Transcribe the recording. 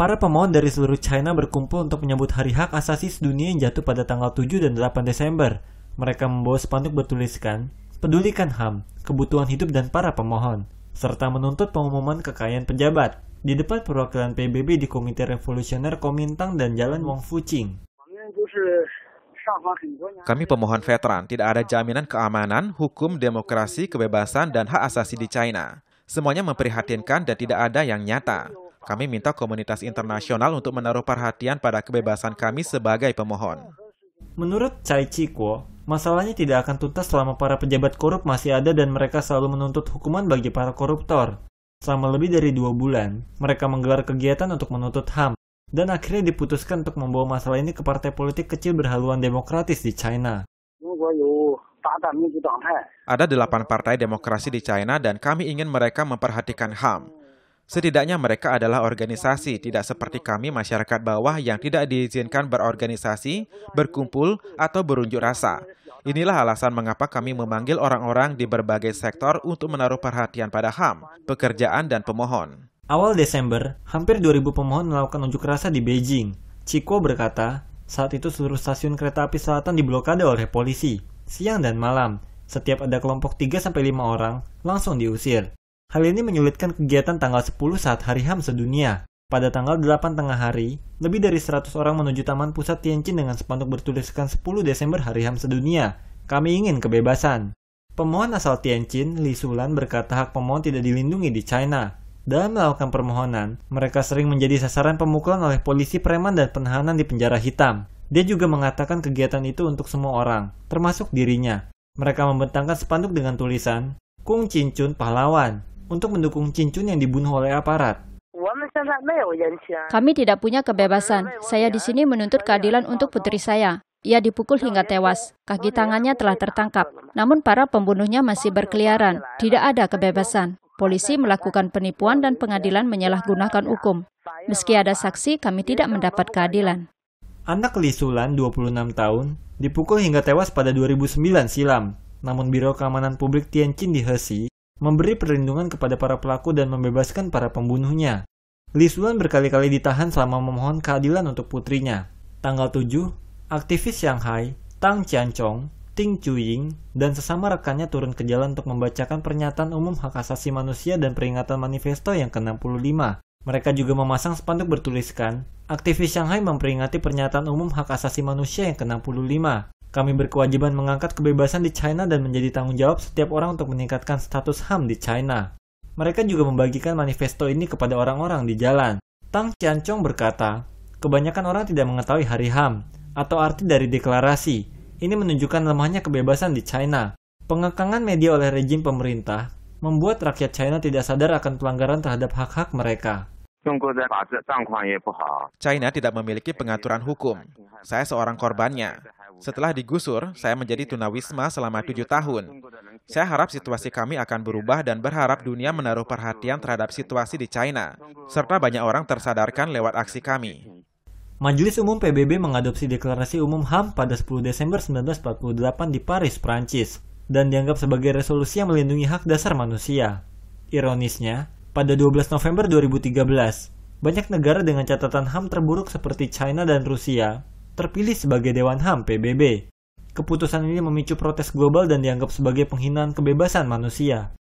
Para pemohon dari seluruh China berkumpul untuk menyambut Hari Hak Asasi Sedunia yang jatuh pada tanggal 7 dan 8 Desember. Mereka membawa spanduk bertuliskan, pedulikan HAM, kebutuhan hidup dan para pemohon, serta menuntut pengumuman kekayaan pejabat di depan perwakilan PBB di Komite Revolusioner Komintang dan Jalan Wong Fuching. Kami pemohon veteran tidak ada jaminan keamanan, hukum, demokrasi, kebebasan, dan hak asasi di China. Semuanya memprihatinkan dan tidak ada yang nyata. Kami minta komunitas internasional untuk menaruh perhatian pada kebebasan kami sebagai pemohon. Menurut Chai Chikuo, masalahnya tidak akan tuntas selama para pejabat korup masih ada dan mereka selalu menuntut hukuman bagi para koruptor. Selama lebih dari dua bulan, mereka menggelar kegiatan untuk menuntut HAM, dan akhirnya diputuskan untuk membawa masalah ini ke partai politik kecil berhaluan demokratis di China. Ada delapan partai demokrasi di China dan kami ingin mereka memperhatikan HAM. Setidaknya mereka adalah organisasi, tidak seperti kami masyarakat bawah yang tidak diizinkan berorganisasi, berkumpul, atau berunjuk rasa. Inilah alasan mengapa kami memanggil orang-orang di berbagai sektor untuk menaruh perhatian pada HAM, pekerjaan, dan pemohon. Awal Desember, hampir 2000 pemohon melakukan unjuk rasa di Beijing. Chico berkata, saat itu seluruh stasiun kereta api selatan diblokade oleh polisi, siang dan malam. Setiap ada kelompok 3-5 orang, langsung diusir. Hal ini menyulitkan kegiatan tanggal 10 saat Hari HAM sedunia. Pada tanggal 8 tengah hari, lebih dari 100 orang menuju Taman Pusat Tianjin dengan spanduk bertuliskan 10 Desember Hari HAM sedunia. Kami ingin kebebasan. Pemohon asal Tianjin, Li Sulan berkata hak pemohon tidak dilindungi di China. Dalam melakukan permohonan, mereka sering menjadi sasaran pemukulan oleh polisi preman dan penahanan di penjara hitam. Dia juga mengatakan kegiatan itu untuk semua orang, termasuk dirinya. Mereka membentangkan spanduk dengan tulisan, Kung Chin Chun Pahlawan, untuk mendukung Cincun yang dibunuh oleh aparat. Kami tidak punya kebebasan. Saya di sini menuntut keadilan untuk putri saya. Ia dipukul hingga tewas. Kaki tangannya telah tertangkap. Namun para pembunuhnya masih berkeliaran. Tidak ada kebebasan. Polisi melakukan penipuan dan pengadilan menyalahgunakan hukum. Meski ada saksi, kami tidak mendapat keadilan. Anak Lisulan, 26 tahun, dipukul hingga tewas pada 2009 silam. Namun Biro Keamanan Publik Tianjin di Hesi memberi perlindungan kepada para pelaku dan membebaskan para pembunuhnya. Li Xuan berkali-kali ditahan selama memohon keadilan untuk putrinya. Tanggal 7, aktivis Shanghai, Tang Qianchong, Ting Chuying, dan sesama rekannya turun ke jalan untuk membacakan pernyataan umum hak asasi manusia dan peringatan manifesto yang ke-65. Mereka juga memasang spanduk bertuliskan, aktivis Shanghai memperingati pernyataan umum hak asasi manusia yang ke-65. Kami berkewajiban mengangkat kebebasan di China dan menjadi tanggung jawab setiap orang untuk meningkatkan status HAM di China. Mereka juga membagikan manifesto ini kepada orang-orang di jalan. Tang Qianchong berkata, kebanyakan orang tidak mengetahui hari HAM atau arti dari deklarasi. Ini menunjukkan lemahnya kebebasan di China. Pengekangan media oleh rejim pemerintah membuat rakyat China tidak sadar akan pelanggaran terhadap hak-hak mereka. China tidak memiliki pengaturan hukum. Saya seorang korbannya. Setelah digusur, saya menjadi tunawisma selama tujuh tahun. Saya harap situasi kami akan berubah dan berharap dunia menaruh perhatian terhadap situasi di China, serta banyak orang tersadarkan lewat aksi kami. Majelis Umum PBB mengadopsi Deklarasi Umum HAM pada 10 Desember 1948 di Paris, Prancis, dan dianggap sebagai resolusi yang melindungi hak dasar manusia. Ironisnya, pada 12 November 2013, banyak negara dengan catatan HAM terburuk seperti China dan Rusia terpilih sebagai Dewan HAM PBB. Keputusan ini memicu protes global dan dianggap sebagai penghinaan kebebasan manusia.